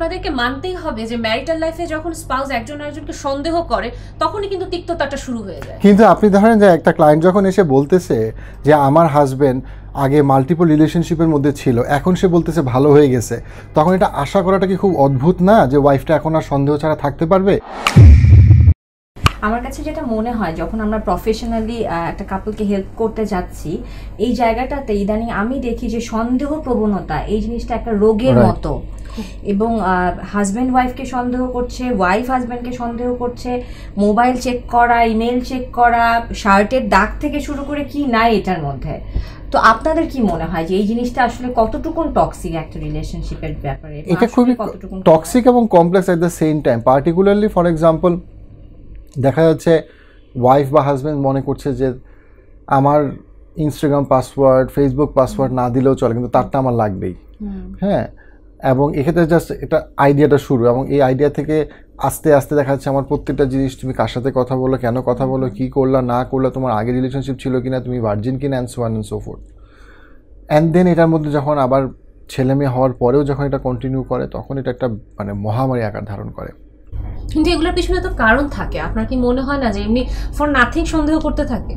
আপনাদেরকে মানতেই হবে যে ম্যারিটাল লাইফে যখন স্পাউস একজন আরেকজনকে সন্দেহ করে তখনই কিন্তু তিক্ততাটা শুরু হয়ে যায় কিন্তু আপনি ধরেন যে একটা ক্লায়েন্ট যখন এসে বলতেছে যে আমার হাজবেন্ড আগে মাল্টিপল রিলেশনশিপের মধ্যে ছিল এখন সে বলতেছে ভালো হয়ে গেছে তখন এটা আশা করাটা কি খুব অদ্ভুত না যে ওয়াইফটা এখন আর সন্দেহ ছাড়া থাকতে পারবে আমার কাছে যেটা মনে হয় যখন আমরা প্রফেশনালি একটা কাপলকে হেল্প করতে যাচ্ছি এই জায়গাটাতে ইদানিং আমি দেখি যে সন্দেহ প্রবণতা এই জিনিসটা একটা রোগের মতো এবং হাজব্যান্ড ওয়াইফকে সন্দেহ করছে ওয়াইফ হাজব্যান্ডকে সন্দেহ করছে মোবাইল চেক করা ইমেল চেক করা শার্টের দাগ থেকে শুরু করে কি নাই এটার মধ্যে তো আপনাদের কি মনে হয় যে এই জিনিসটা আসলে কতটুকুন টক্সিক একটা রিলেশনশিপের ব্যাপারে এটা খুবই টক্সিক এবং complex at the same time particularly for example দেখা যাচ্ছে ওয়াইফ বা হাজব্যান্ড মনে করছে যে আমার ইনস্টাগ্রাম পাসওয়ার্ড ফেসবুক পাসওয়ার্ড না দিলেও চলে কিন্তু তারটা আমার লাগবেই হ্যাঁ এবং এক্ষেত্রে জাস্ট এটা আইডিয়াটা শুরু এবং এই আইডিয়া থেকে আস্তে আস্তে দেখা যাচ্ছে আমার প্রত্যেকটা জিনিস তুমি কার সাথে কথা বলো কেন কথা বলো কি করলা না করলো তোমার আগে রিলেশনশিপ ছিল কিনা তুমি ভার্জিন কিনা and so and so and then এটার মধ্যে যখন আবার ছেলে মেয়ে হওয়ার পরেও যখন এটা কন্টিনিউ করে তখন এটা একটা মানে মহামারী আকার ধারণ করে কিন্তু এগুলোর পিছনে তো কারণ থাকে আপনার কি মনে হয় না যে এমনি ফর নাথিং সন্দেহ করতে থাকে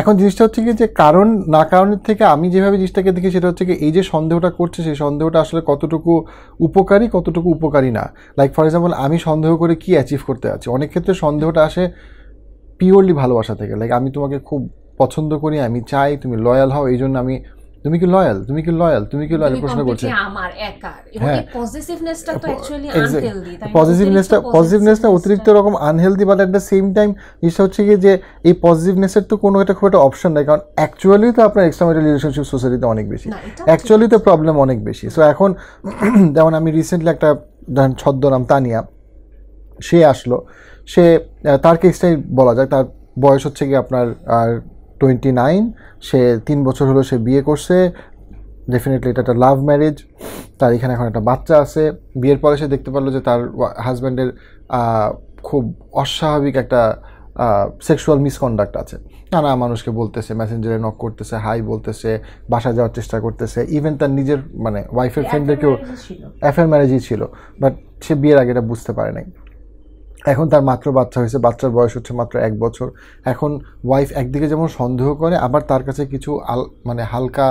এখন জিনিসটা হচ্ছে কি যে কারণ না কারণের থেকে আমি যেভাবে জিনিসটাকে দেখি সেটা হচ্ছে কি এই যে সন্দেহটা করছে সেই সন্দেহটা আসলে কতটুকু উপকারী কতটুকু উপকারী না লাইক ফর এক্সাম্পল আমি সন্দেহ করে কি অ্যাচিভ করতে আছি অনেক ক্ষেত্রে সন্দেহটা আসে পিওরলি ভালোবাসা থেকে লাইক আমি তোমাকে খুব পছন্দ করি আমি চাই তুমি লয়াল হও এই জন্য আমি তুমি কি লয়াল তুমি কি লয়াল তুমি কি লয়াল প্রশ্ন করছে আমার একার হ্যাঁ পজিটিভনেসটা তো অ্যাকচুয়ালি আনহেলদি পজিটিভনেসটা পজিটিভনেসটা অতিরিক্ত রকম unhealthy but at the same time জিনিসটা হচ্ছে কি যে এই পজিটিভনেসের তো কোনো একটা খুব একটা অপশন নাই কারণ অ্যাকচুয়ালি তো আপনার এক্সট্রামেটাল রিলেশনশিপ সোসাইটিতে অনেক বেশি অ্যাকচুয়ালি তো প্রবলেম অনেক বেশি সো এখন যেমন আমি রিসেন্টলি একটা ছদ্মনাম তানিয়া সে আসলো সে তার কেসটাই বলা যাক তার বয়স হচ্ছে কি আপনার আর টোয়েন্টি নাইন সে তিন বছর হলো সে বিয়ে করছে ডেফিনেটলি এটা একটা লাভ ম্যারেজ তার এখানে এখন একটা বাচ্চা আছে বিয়ের পরে সে দেখতে পারলো যে তার হাজব্যান্ডের খুব অস্বাভাবিক একটা সেক্সুয়াল মিসকন্ডাক্ট আছে নানা মানুষকে বলতেছে মেসেঞ্জারে নক করতেছে হাই বলতেছে বাসা যাওয়ার চেষ্টা করতেছে ইভেন তার নিজের মানে ওয়াইফের ফ্রেন্ডদেরকেও অ্যাফেয়ার ম্যারেজই ছিল বাট সে বিয়ের আগে এটা বুঝতে পারে নাই এখন তার মাত্র বাচ্চা হয়েছে বাচ্চার বয়স হচ্ছে মাত্র এক বছর এখন ওয়াইফ একদিকে যেমন সন্দেহ করে আবার তার কাছে কিছু আল মানে হালকা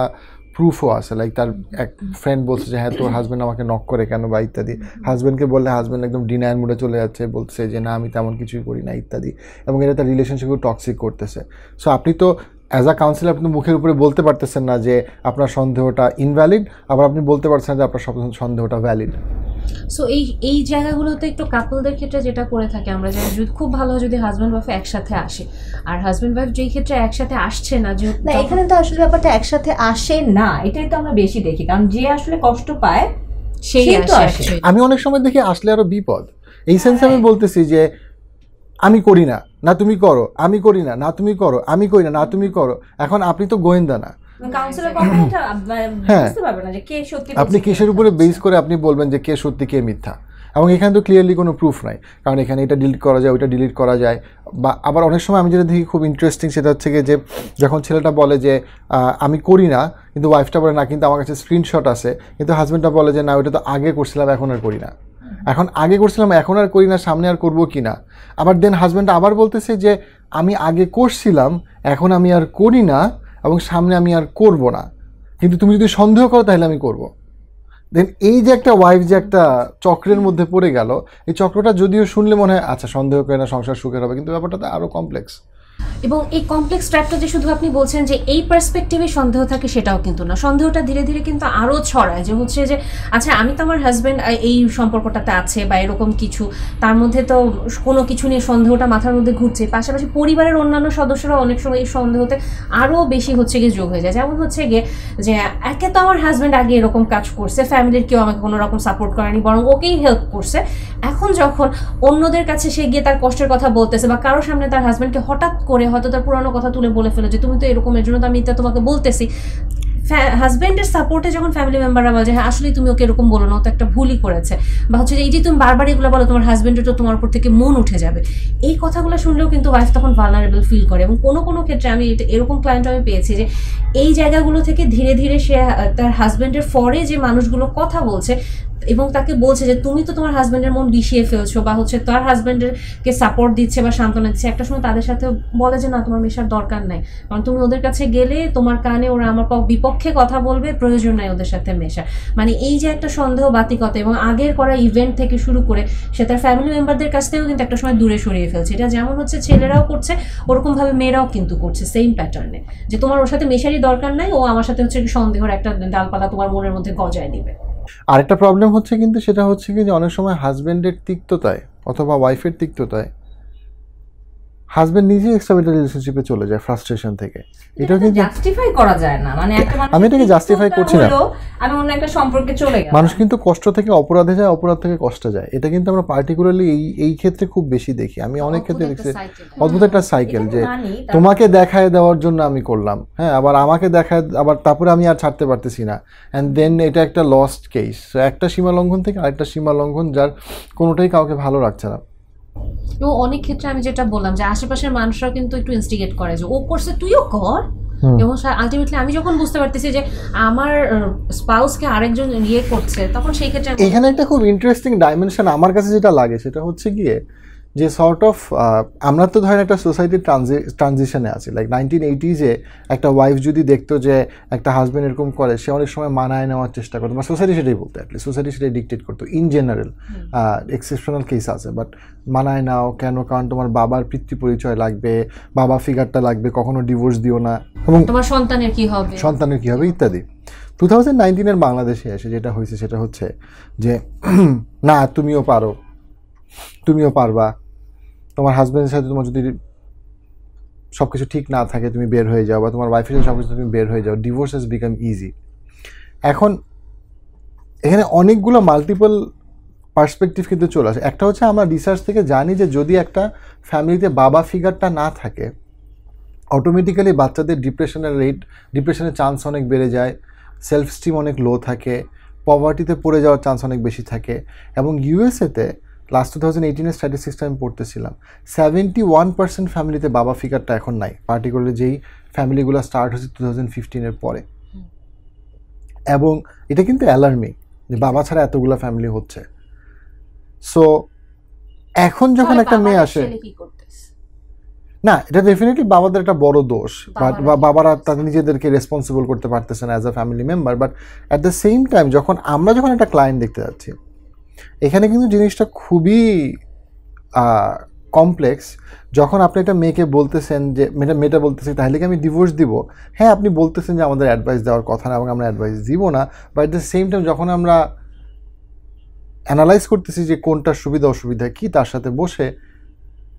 প্রুফও আছে লাইক তার এক ফ্রেন্ড বলছে যে হ্যাঁ তোর হাজব্যান্ড আমাকে নক করে কেন বা ইত্যাদি হাজব্যান্ডকে বললে হাজব্যান্ড একদম ডিনায়ার মোডে চলে যাচ্ছে বলছে যে না আমি তেমন কিছুই করি না ইত্যাদি এবং এটা তার রিলেশনশিপও টক্সিক করতেছে সো আপনি তো অ্যাজ আ কাউন্সিল আপনি মুখের উপরে বলতে পারতেছেন না যে আপনার সন্দেহটা ইনভ্যালিড আবার আপনি বলতে পারছেন না যে আপনার সন্দেহটা ভ্যালিড সো এই এই জায়গাগুলোতে একটু কাপলদের ক্ষেত্রে যেটা করে থাকে আমরা যদি খুব ভালো যদি হাজব্যান্ড ওয়াইফ একসাথে আসে আর হাজব্যান্ড ওয়াইফ যেই ক্ষেত্রে একসাথে আসছে না যে না এখানে তো আসলে ব্যাপারটা একসাথে আসে না এটাই তো আমরা বেশি দেখি কারণ যে আসলে কষ্ট পায় সেই তো আসে আমি অনেক সময় দেখি আসলে আরো বিপদ এই সেন্সে হ্যাঁ। আমি বলতেছি যে আমি করি না না তুমি করো আমি করি না না তুমি করো আমি করি না না তুমি করো এখন আপনি তো গোয়েন্দা না মানে মানে হ্যাঁ আপনি কেসের উপরে বেস করে আপনি বলবেন যে কে সত্যি কে মিথ্যা এবং এখানে তো ক্লিয়ারলি কোনো প্রুফ নাই কারণ এখানে এটা ডিলিট করা যায় ওইটা ডিলিট করা যায় বা আবার অনেক সময় আমি যেটা দেখি খুব ইন্টারেস্টিং সেটা হচ্ছে যে যখন ছেলেটা বলে যে আমি করি না কিন্তু ওয়াইফটা বলে না কিন্তু আমার কাছে স্ক্রিনশট আছে কিন্তু হাজব্যান্ডটা বলে যে না ওইটা তো আগে করছিলাম এখন আর করি না এখন আগে করছিলাম এখন আর করি না সামনে আর করব কি না আবার দেন হাজব্যান্ড আবার বলতেছে যে আমি আগে করছিলাম এখন আমি আর করি না এবং সামনে আমি আর করব না কিন্তু তুমি যদি সন্দেহ করো তাহলে আমি করব দেন এই যে একটা ওয়াইফ যে একটা চক্রের মধ্যে পড়ে গেল এই চক্রটা যদিও শুনলে মনে হয় আচ্ছা সন্দেহ করে না সংসার সুখের হবে কিন্তু ব্যাপারটা তো আরও কমপ্লেক্স এবং এই কমপ্লেক্স ট্র্যাপটা যে শুধু আপনি বলছেন যে এই পার্সপেক্টিভে সন্দেহ থাকে সেটাও কিন্তু না সন্দেহটা ধীরে ধীরে কিন্তু আরও ছড়ায় যে হচ্ছে যে আচ্ছা আমি তো আমার হাজব্যান্ড এই সম্পর্কটাতে আছে বা এরকম কিছু তার মধ্যে তো কোনো কিছু নিয়ে সন্দেহটা মাথার মধ্যে ঘুরছে পাশাপাশি পরিবারের অন্যান্য সদস্যরা অনেক সময় এই সন্দেহতে আরও বেশি হচ্ছে গিয়ে যোগ হয়ে যায় যেমন হচ্ছে গিয়ে যে একে তো আমার হাজব্যান্ড আগে এরকম কাজ করছে ফ্যামিলির কেউ আমাকে কোনো রকম সাপোর্ট করেনি বরং ওকেই হেল্প করছে এখন যখন অন্যদের কাছে সে গিয়ে তার কষ্টের কথা বলতেছে বা কারোর সামনে তার হাজব্যান্ডকে হঠাৎ করে হয়তো তার পুরানো কথা তুলে বলে ফেলো যে তুমি তো এরকম এর জন্য তো আমি এটা তোমাকে বলতেছি হাজব্যান্ডের সাপোর্টে যখন ফ্যামিলি মেম্বাররা বলে যে হ্যাঁ আসলে তুমি ওকে এরকম বলো না ও তো একটা ভুলই করেছে বা হচ্ছে এই যে তুমি বারবার এগুলো বলো তোমার হাজব্যান্ডের তো তোমার উপর থেকে মন উঠে যাবে এই কথাগুলো শুনলেও কিন্তু ওয়াইফ তখন ভালনারেবল ফিল করে এবং কোনো কোনো ক্ষেত্রে আমি এরকম ক্লায়েন্ট আমি পেয়েছি যে এই জায়গাগুলো থেকে ধীরে ধীরে সে তার হাজব্যান্ডের ফরে যে মানুষগুলো কথা বলছে এবং তাকে বলছে যে তুমি তো তোমার হাজব্যান্ডের মন বিষিয়ে ফেলছো বা হচ্ছে তার হাজব্যান্ডের কে সাপোর্ট দিচ্ছে বা সান্ত্বনা দিচ্ছে একটা সময় তাদের সাথে বলে যে না তোমার মেশার দরকার নাই কারণ তুমি ওদের কাছে গেলে তোমার কানে ওরা আমার বিপক্ষে কথা বলবে প্রয়োজন নাই ওদের সাথে মেশা মানে এই যে একটা সন্দেহ বাতিকতা এবং আগের করা ইভেন্ট থেকে শুরু করে সে তার ফ্যামিলি মেম্বারদের কাছ থেকেও কিন্তু একটা সময় দূরে সরিয়ে ফেলছে এটা যেমন হচ্ছে ছেলেরাও করছে ওরকমভাবে মেয়েরাও কিন্তু করছে সেম প্যাটার্নে যে তোমার ওর সাথে মেশারই দরকার নাই ও আমার সাথে হচ্ছে সন্দেহর একটা ডালপালা তোমার মনের মধ্যে গজায় দিবে আরেকটা প্রবলেম হচ্ছে কিন্তু সেটা হচ্ছে কি যে অনেক সময় হাজব্যান্ডের তিক্ততায় অথবা ওয়াইফের তিক্ততায় হাজবেন্ড নিজে এক্সট্রা ম্যারিটাল রিলেশনশিপে চলে যায় ফ্রাস্ট্রেশন থেকে এটা কিন্তু জাস্টিফাই করা যায় না মানে একটা মানুষ আমি এটাকে জাস্টিফাই করছি না আমি অন্য একটা সম্পর্কে চলে গেলাম মানুষ কিন্তু কষ্ট থেকে অপরাধে যায় অপরাধ থেকে কষ্ট যায় এটা কিন্তু আমরা পার্টিকুলারলি এই এই ক্ষেত্রে খুব বেশি দেখি আমি অনেক ক্ষেত্রে দেখছি অদ্ভুত একটা সাইকেল যে তোমাকে দেখায় দেওয়ার জন্য আমি করলাম হ্যাঁ আবার আমাকে দেখায় আবার তারপরে আমি আর ছাড়তে পারতেছি না অ্যান্ড দেন এটা একটা লস্ট কেস একটা সীমা লঙ্ঘন থেকে আরেকটা সীমা লঙ্ঘন যার কোনোটাই কাউকে ভালো রাখছে না এবং অনেক ক্ষেত্রে আমি যেটা বললাম যে আশেপাশের মানুষরা কিন্তু একটু ইনস্টিগেট করে যে ও করছে তুইও কর এবং আলটিমেটলি আমি যখন বুঝতে পারতেছি যে আমার স্পাউসকে আরেকজন ইয়ে করছে তখন সেই ক্ষেত্রে এখানে একটা খুব ইন্টারেস্টিং ডাইমেনশন আমার কাছে যেটা লাগে সেটা হচ্ছে গিয়ে যে সর্ট অফ আমরা তো ধরেন একটা সোসাইটির ট্রানজি ট্রানজিশনে আছি লাইক নাইনটিন এইটিজে একটা ওয়াইফ যদি দেখতো যে একটা হাজব্যান্ড এরকম করে সে অনেক সময় মানায় নেওয়ার চেষ্টা করতো বা মানে সোসাইটি সেটাই বলতো অ্যাটলি সোসাইটি সেটাই ডিকটেট করতো ইন জেনারেল এক্সেপশনাল কেস আছে বাট মানায় নাও কেন কারণ তোমার বাবার পিতৃ পরিচয় লাগবে বাবা ফিগারটা লাগবে কখনো ডিভোর্স দিও না এবং তোমার সন্তানের কি হবে সন্তানের কি হবে ইত্যাদি টু থাউজেন্ড নাইনটিনের বাংলাদেশে এসে যেটা হয়েছে সেটা হচ্ছে যে না তুমিও পারো তুমিও পারবা তোমার হাজব্যান্ডের সাথে তোমার যদি সব কিছু ঠিক না থাকে তুমি বের হয়ে যাও বা তোমার ওয়াইফের সাথে সব কিছু তুমি বের হয়ে যাও ডিভোর্স হ্যাজ বিকাম ইজি এখন এখানে অনেকগুলো মাল্টিপল পার্সপেক্টিভ কিন্তু চলে আসে একটা হচ্ছে আমরা রিসার্চ থেকে জানি যে যদি একটা ফ্যামিলিতে বাবা ফিগারটা না থাকে অটোমেটিক্যালি বাচ্চাদের ডিপ্রেশনের রেট ডিপ্রেশনের চান্স অনেক বেড়ে যায় সেলফ স্টিম অনেক লো থাকে পভার্টিতে পড়ে যাওয়ার চান্স অনেক বেশি থাকে এবং ইউএসএতে লাস্ট টু থাউজেন্ড এইটিনের স্ট্যাটিস্টিক্সটা আমি পড়তেছিলাম সেভেন্টি ওয়ান পার্সেন্ট ফ্যামিলিতে বাবা ফিগারটা এখন নাই পার্টিকুলারলি যেই ফ্যামিলিগুলো স্টার্ট হয়েছে টু থাউজেন্ড ফিফটিনের পরে এবং এটা কিন্তু অ্যালার্মিং যে বাবা ছাড়া এতগুলো ফ্যামিলি হচ্ছে সো এখন যখন একটা মেয়ে আসে না এটা ডেফিনেটলি বাবাদের একটা বড় দোষ বাট বাবারা তাদের নিজেদেরকে রেসপন্সিবল করতে পারতেছে না as a family member but at the same time যখন আমরা যখন একটা ক্লায়েন্ট দেখতে যাচ্ছি এখানে কিন্তু জিনিসটা খুবই কমপ্লেক্স যখন আপনি একটা মেয়েকে বলতেছেন যে মেয়েটা মেয়েটা বলতেছে তাহলে কি আমি ডিভোর্স দিব হ্যাঁ আপনি বলতেছেন যে আমাদের অ্যাডভাইস দেওয়ার কথা না এবং আমরা অ্যাডভাইস দিব না বা অ্যাট দ্য সেম টাইম যখন আমরা অ্যানালাইজ করতেছি যে কোনটা সুবিধা অসুবিধা কী তার সাথে বসে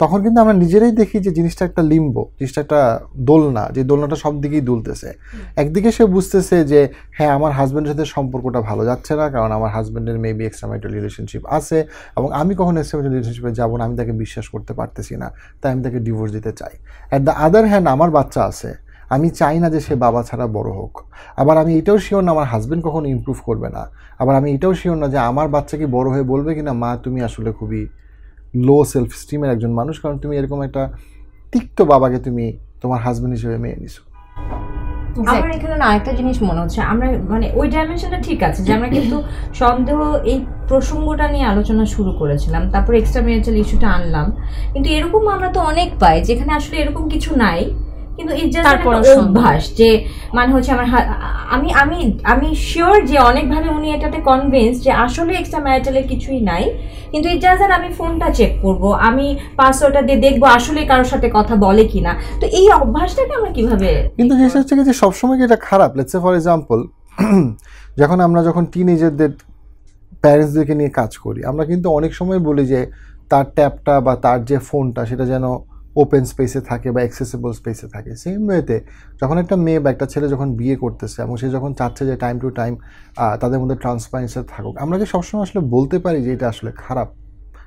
তখন কিন্তু আমরা নিজেরাই দেখি যে জিনিসটা একটা লিম্ব জিনিসটা একটা দোলনা যে দোলনাটা সব দিকেই দুলতেছে একদিকে সে বুঝতেছে যে হ্যাঁ আমার হাজব্যান্ডের সাথে সম্পর্কটা ভালো যাচ্ছে না কারণ আমার হাজব্যান্ডের মেবি এক্সট্রামাইটাল রিলেশনশিপ আছে এবং আমি কখন এক্সট্রামাইটাল রিলেশনশিপে যাব না আমি তাকে বিশ্বাস করতে পারতেছি না তাই আমি তাকে ডিভোর্স দিতে চাই অ্যাট দ্য আদার হ্যান্ড আমার বাচ্চা আছে আমি চাই না যে সে বাবা ছাড়া বড় হোক আবার আমি এটাও শিওর না আমার হাজব্যান্ড কখনো ইম্প্রুভ করবে না আবার আমি এটাও শিওর না যে আমার বাচ্চা কি বড় হয়ে বলবে কিনা মা তুমি আসলে খুবই লো সেলফ স্টিমের একজন মানুষ কারণ তুমি এরকম একটা তিক্ত বাবাকে তুমি তোমার হাজবেন্ড হিসেবে মেয়ে নিছো আমার এখানে না একটা জিনিস মনে হচ্ছে আমরা মানে ওই ডাইমেনশনটা ঠিক আছে যে আমরা কিন্তু সন্দেহ এই প্রসঙ্গটা নিয়ে আলোচনা শুরু করেছিলাম তারপর এক্সট্রা মেরিটাল ইস্যুটা আনলাম কিন্তু এরকম আমরা তো অনেক পাই যেখানে আসলে এরকম কিছু নাই কিন্তু ইট জাস্ট অভ্যাস যে মানে হচ্ছে আমার আমি আমি আমি শিওর যে অনেকভাবে উনি এটাতে কনভিন্স যে আসলে এক্সট্রা ম্যারিটালের কিছুই নাই কিন্তু ইট জাস্ট আমি ফোনটা চেক করব আমি পাসওয়ার্ডটা দিয়ে দেখবো আসলে কারোর সাথে কথা বলে কিনা তো এই অভ্যাসটাকে আমরা কিভাবে কিন্তু জিনিসটা হচ্ছে যে সবসময় এটা খারাপ লেটস ফর এক্সাম্পল যখন আমরা যখন টিনেজারদের প্যারেন্টসদেরকে নিয়ে কাজ করি আমরা কিন্তু অনেক সময় বলি যে তার ট্যাবটা বা তার যে ফোনটা সেটা যেন ওপেন স্পেসে থাকে বা অ্যাক্সেসেবল স্পেসে থাকে সেম ওয়েতে যখন একটা মেয়ে বা একটা ছেলে যখন বিয়ে করতেছে এবং সে যখন চাচ্ছে যে টাইম টু টাইম তাদের মধ্যে ট্রান্সপারেন্সি থাকুক আমরা কি সবসময় আসলে বলতে পারি যে এটা আসলে খারাপ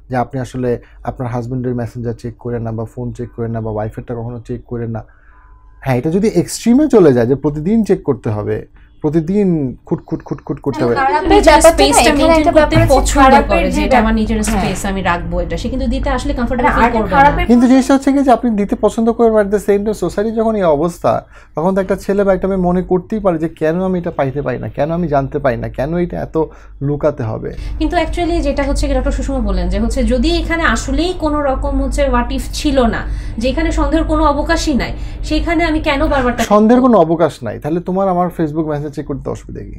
যে আপনি আসলে আপনার হাজব্যান্ডের মেসেঞ্জার চেক করেন না বা ফোন চেক করেন না বা ওয়াইফেরটা কখনো চেক করেন না হ্যাঁ এটা যদি এক্সট্রিমে চলে যায় যে প্রতিদিন চেক করতে হবে প্রতিদিন খুটখুট খুটখুট করতে হবে হ্যাঁ, করতে হ্যাঁ। কিন্তু আসলে মানে জিনিসটা হচ্ছে যে আপনি দিতে পছন্দ করেন বাট দ্য সেম সোসাইটি যখন এই অবস্থা তখন তো একটা ছেলে বা একটা আমি মনে করতেই পারে যে কেন আমি এটা পাইতে পারি না কেন আমি জানতে পারি না কেন এটা এত লুকাতে হবে কিন্তু অ্যাকচুয়ালি যেটা হচ্ছে ডক্টর সুষমা বলেন যে হচ্ছে যদি এখানে আসলেই কোনো রকম হচ্ছে হোয়াট ইফ ছিল না যে এখানে সন্দেহের কোনো অবকাশই নাই সেখানে আমি কেন বারবার সন্দেহের কোনো অবকাশ নাই তাহলে তোমার আমার ফেসবুক মেসেজ চেক করতে অসুবিধা কি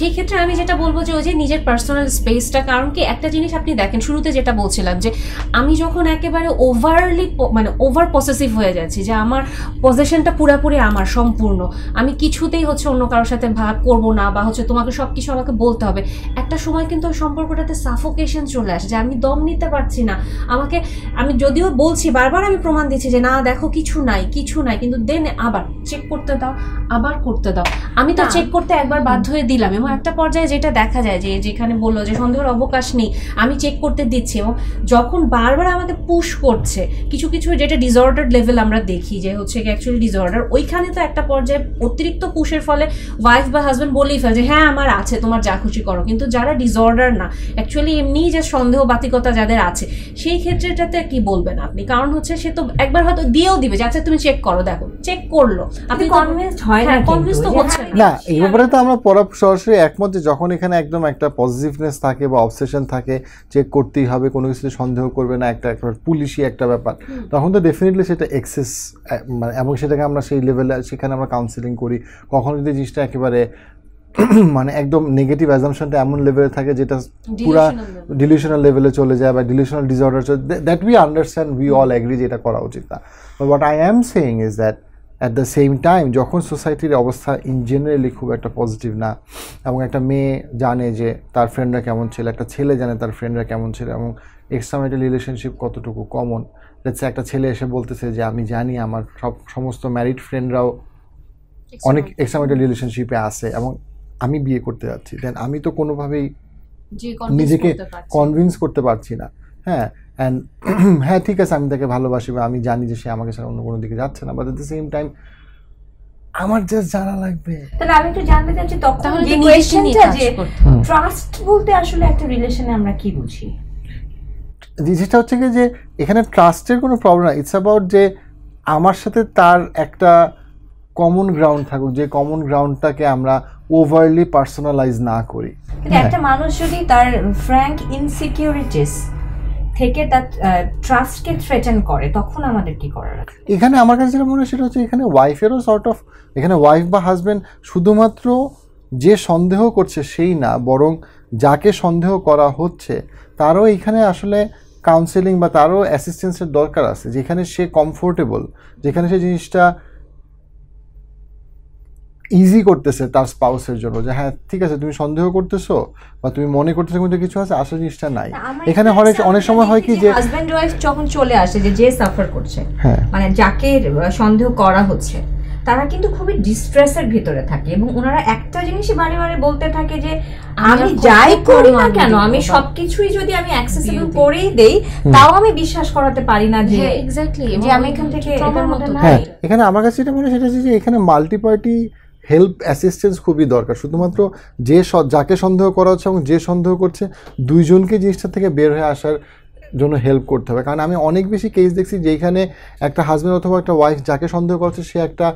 সেই ক্ষেত্রে আমি যেটা বলবো যে ওই যে নিজের পার্সোনাল স্পেসটা কারণ কি একটা জিনিস আপনি দেখেন শুরুতে যেটা বলছিলাম যে আমি যখন একেবারে ওভারলি মানে ওভার পসেসিভ হয়ে যাচ্ছি যে আমার পজিশনটা পুরাপুরি আমার সম্পূর্ণ আমি কিছুতেই হচ্ছে অন্য কারোর সাথে ভাগ করব না বা হচ্ছে তোমাকে সব কিছু আমাকে বলতে হবে একটা সময় কিন্তু ওই সম্পর্কটাতে সাফোকেশন চলে আসে যে আমি দম নিতে পারছি না আমাকে আমি যদিও বলছি বারবার আমি প্রমাণ দিচ্ছি যে না দেখো কিছু নাই কিছু নাই কিন্তু দেন আবার চেক করতে দাও আবার করতে দাও আমি তো চেক করতে একবার বাধ্য হয়ে দিলাম এবং একটা পর্যায়ে যেটা দেখা যায় যে যেখানে বললো যে সন্দেহের অবকাশ নেই আমি চেক করতে দিচ্ছি এবং যখন বারবার আমাকে পুশ করছে কিছু কিছু যেটা ডিসঅর্ডার লেভেল আমরা দেখি যে হচ্ছে অ্যাকচুয়ালি ডিসঅর্ডার ওইখানে তো একটা পর্যায়ে অতিরিক্ত পুশের ফলে ওয়াইফ বা হাজব্যান্ড বলেই ফেলে যে হ্যাঁ আমার আছে তোমার যা খুশি করো কিন্তু যারা ডিসঅর্ডার না অ্যাকচুয়ালি এমনিই যে সন্দেহ বাতিকতা যাদের আছে সেই ক্ষেত্রেটাতে কি বলবেন আপনি কারণ হচ্ছে সে তো একবার হয়তো দিয়েও দিবে যে আচ্ছা তুমি চেক করো দেখো চেক করলো আপনি কনভিন্সড হয় হ্যাঁ, না কনভিন্সড তো হচ্ছে হ্যাঁ, না এই ব্যাপারে তো আমরা পড়া সরাসরি একমত যে যখন এখানে একদম একটা পজিটিভনেস থাকে বা অবসেশন থাকে চেক করতেই হবে কোনো কিছুতে সন্দেহ করবে না একটা একটা পুলিশি একটা ব্যাপার তখন তো ডেফিনেটলি সেটা এক্সেস মানে এবং সেটাকে আমরা সেই লেভেলে সেখানে আমরা কাউন্সেলিং করি কখনো যদি জিনিসটা একেবারে মানে একদম নেগেটিভ অ্যাজামশনটা এমন লেভেলে থাকে যেটা পুরা ডিলিউশনাল লেভেলে চলে যায় বা ডিলিউশনাল ডিসঅর্ডার চলে that we understand we all agree যে এটা করা উচিত না but I am saying is that at the same time যখন সোসাইটির অবস্থা ইন জেনারেলি খুব একটা পজিটিভ না এবং একটা মেয়ে জানে যে তার ফ্রেন্ডরা কেমন ছিল একটা ছেলে জানে তার ফ্রেন্ডরা কেমন ছিল এবং এক্সট্রামেটাল রিলেশনশিপ কতটুকু কমন যাচ্ছে একটা ছেলে এসে বলতেছে যে আমি জানি আমার সব সমস্ত ম্যারিড ফ্রেন্ডরাও অনেক এক্সট্রামেটাল রিলেশনশিপে আছে এবং আমি বিয়ে করতে যাচ্ছি দেন আমি তো কোনোভাবেই নিজেকে কনভিন্স করতে পারছি না হ্যাঁ অ্যান্ড হ্যাঁ ঠিক আছে আমি তাকে ভালোবাসি বা আমি জানি যে সে আমাকে ছাড়া অন্য কোনো দিকে যাচ্ছে না but at the same time আমার জাস্ট জানা লাগবে তাহলে আমি একটু জানতে চাচ্ছি তখন যে কোয়েশ্চেনটা যে ট্রাস্ট বলতে আসলে একটা রিলেশনে আমরা কি বুঝি যেটা হচ্ছে কি যে এখানে ট্রাস্টের কোনো প্রবলেম না ইটস অ্যাবাউট যে আমার সাথে তার একটা কমন গ্রাউন্ড থাকুক যে কমন গ্রাউন্ডটাকে আমরা ওভারলি পার্সোনালাইজ না করি হ্যাঁ। একটা মানুষ যদি তার ফ্র্যাঙ্ক ইনসিকিউরিটিস থেকে তার ট্রাস্টকে থ্রেটেন করে তখন আমাদের কি করার আছে এখানে আমার কাছে যেটা মনে হয় সেটা হচ্ছে এখানে ওয়াইফেরও সর্ট অফ এখানে ওয়াইফ বা হাজব্যান্ড শুধুমাত্র যে সন্দেহ করছে সেই না বরং যাকে সন্দেহ করা হচ্ছে তারও এখানে আসলে কাউন্সেলিং বা তারও অ্যাসিস্ট্যান্সের দরকার আছে যেখানে সে কমফোর্টেবল যেখানে সে জিনিসটা ইজি করতেছে তার স্পাউসের জন্য যে হ্যাঁ ঠিক আছে তুমি সন্দেহ করতেছো বা তুমি মনে করতেছো কিন্তু কিছু আছে আসল জিনিসটা নাই এখানে অনেক অনেক সময় হয় কি যে হাজবেন্ড ওয়াইফ যখন চলে আসে যে যে সাফার করছে হ্যাঁ। মানে যাকে সন্দেহ করা হচ্ছে তারা কিন্তু খুবই ডিস্ট্রেসের ভিতরে থাকে এবং ওনারা একটা জিনিসই বারে বারে বলতে থাকে যে আমি যাই করি না কেন আমি সবকিছুই যদি আমি অ্যাক্সেসিবল করেই দেই তাও আমি বিশ্বাস করাতে পারি না যে এক্স্যাক্টলি যে আমি এখান থেকে এটার মধ্যে হ্যাঁ এখানে আমার কাছে যেটা মনে সেটা যে এখানে মাল্টিপার্টি হেল্প অ্যাসিস্ট্যান্স খুবই দরকার শুধুমাত্র যে যাকে সন্দেহ করা হচ্ছে এবং যে সন্দেহ করছে দুইজনকে জিনিসটা থেকে বের হয়ে আসার জন্য হেল্প করতে হবে কারণ আমি অনেক বেশি কেস দেখছি যেখানে একটা হাজব্যান্ড অথবা একটা ওয়াইফ যাকে সন্দেহ করছে সে একটা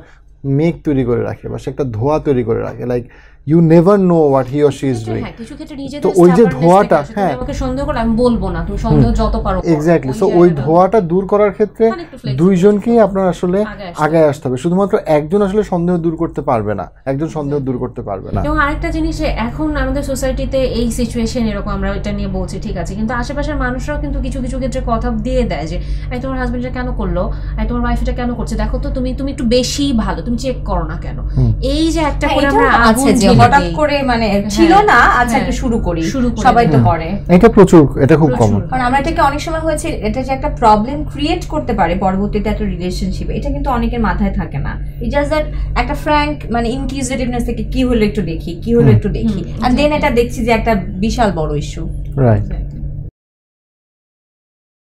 মেঘ তৈরি করে রাখে বা সে একটা ধোয়া তৈরি করে রাখে like you never know what he or she is doing তো ওই যে ধোয়াটা হ্যাঁ আমাকে সন্দেহ করে আমি বলবো না তুমি সন্দেহ যত পারো এক্স্যাক্টলি সো ওই ধোয়াটা দূর করার ক্ষেত্রে দুইজনকেই আপনার আসলে আগায় আসতে হবে শুধুমাত্র একজন আসলে সন্দেহ দূর করতে পারবে না একজন সন্দেহ দূর করতে পারবে না এবং আরেকটা জিনিস এখন আমাদের সোসাইটিতে এই সিচুয়েশন এরকম আমরা এটা নিয়ে বলছি ঠিক আছে কিন্তু আশেপাশের মানুষরাও কিন্তু কিছু কিছু ক্ষেত্রে কথা দিয়ে দেয় যে আই তোমার হাজবেন্ডটা কেন করলো আই তোমার ওয়াইফটা কেন করছে দেখো তো তুমি তুমি একটু বেশি ভালো তুমি চেক করো না কেন এই যে একটা হ্যাঁ, করে আমরা আছে যে হঠাৎ করে মানে হ্যাঁ, ছিল না হ্যাঁ। আচ্ছা একটু শুরু করি সবাই তো করে এটা প্রচুর এটা খুব কমন কারণ আমরা এটাকে অনেক সময় হয়েছে এটা যে একটা প্রবলেম ক্রিয়েট করতে পারে পরবর্তীতে একটা রিলেশনশিপ এটা কিন্তু অনেকের মাথায় থাকে না ইট জাস্ট দ্যাট একটা ফ্র্যাঙ্ক মানে ইনকিউজিটিভনেস থেকে কি হলো একটু দেখি কি হলো একটু দেখি আর দেন এটা দেখছি যে একটা বিশাল বড় ইস্যু রাইট